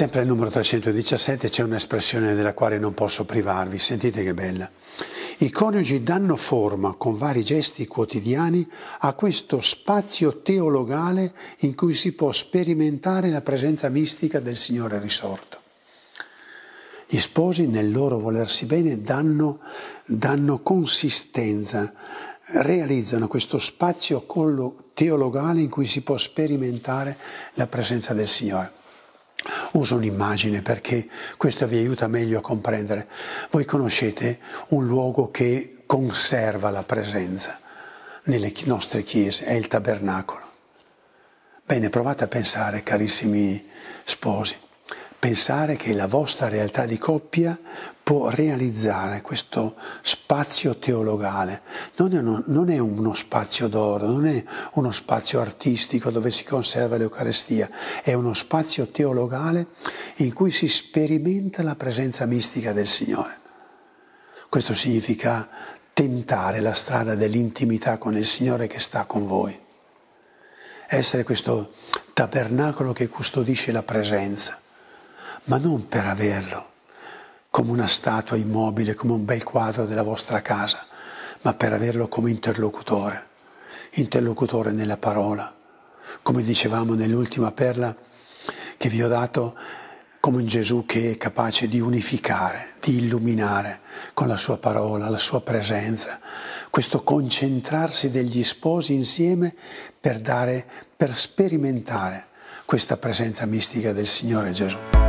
Sempre al numero 317 c'è un'espressione della quale non posso privarvi, sentite che bella. I coniugi danno forma con vari gesti quotidiani a questo spazio teologale in cui si può sperimentare la presenza mistica del Signore risorto. Gli sposi nel loro volersi bene danno, danno consistenza, realizzano questo spazio teologale in cui si può sperimentare la presenza del Signore. Uso un'immagine perché questo vi aiuta meglio a comprendere. Voi conoscete un luogo che conserva la presenza nelle nostre chiese, è il tabernacolo. Bene, provate a pensare, carissimi sposi, pensare che la vostra realtà di coppia può realizzare questo spazio teologale. Non è uno, non è uno spazio d'oro, non è uno spazio artistico dove si conserva l'Eucarestia, è uno spazio teologale in cui si sperimenta la presenza mistica del Signore. Questo significa tentare la strada dell'intimità con il Signore che sta con voi. Essere questo tabernacolo che custodisce la presenza ma non per averlo come una statua immobile, come un bel quadro della vostra casa, ma per averlo come interlocutore, interlocutore nella parola, come dicevamo nell'ultima perla che vi ho dato, come un Gesù che è capace di unificare, di illuminare con la sua parola, la sua presenza, questo concentrarsi degli sposi insieme per dare, per sperimentare questa presenza mistica del Signore Gesù.